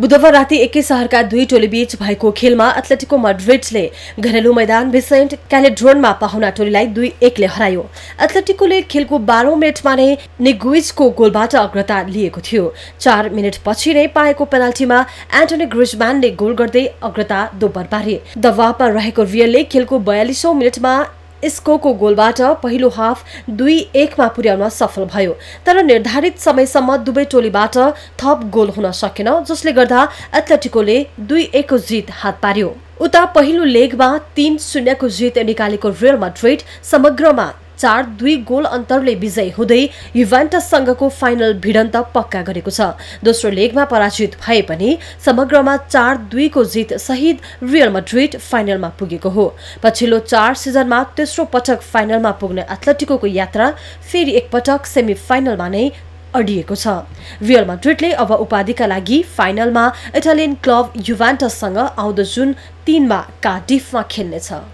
बुधबार राति एकै सहरका दुई टोली टोलीबीच भएको खेलमा एथलेटिको मड्रिडले घरेलु मैदान भिसेन्ट क्यालेड्रोनमा पाहुना टोलीलाई दुई एकले हरायो एथलेटिकोले खेलको बाह्रौँ मिनटमा नै निगुइजको गोलबाट अग्रता लिएको थियो चार मिनट पछि नै पाएको पेनाल्टीमा एन्टोनी ग्रिजम्यानले गोल गर्दै अग्रता दोब्बर पारे दबावमा रहेको रियलले खेलको बयालिसौँ मिनटमा इस्कोको गोलबाट पहिलो हाफ दुई एकमा पुर्याउन सफल भयो तर निर्धारित समयसम्म दुवै टोलीबाट थप गोल हुन सकेन जसले गर्दा एथलेटिकोले दुई एकको जित हात पार्यो उता पहिलो लेगमा तीन शून्यको जित निकालेको रियल ट्रेड समग्रमा चार दुई गोल अन्तरले विजयी हुँदै युभान्टससँगको फाइनल भिडन्त पक्का गरेको छ दोस्रो लेगमा पराजित भए पनि समग्रमा चार दुईको जित सहित रियल मड्रिड फाइनलमा पुगेको हो पछिल्लो चार सिजनमा तेस्रो पटक फाइनलमा पुग्ने एथलेटिकोको यात्रा फेरि एकपटक सेमी फाइनलमा नै अडिएको छ रियल मड्रिडले अब उपाधिका लागि फाइनलमा इटालियन क्लब युभान्टससँग आउँदो जुन तिनमा कार्डिफमा खेल्नेछ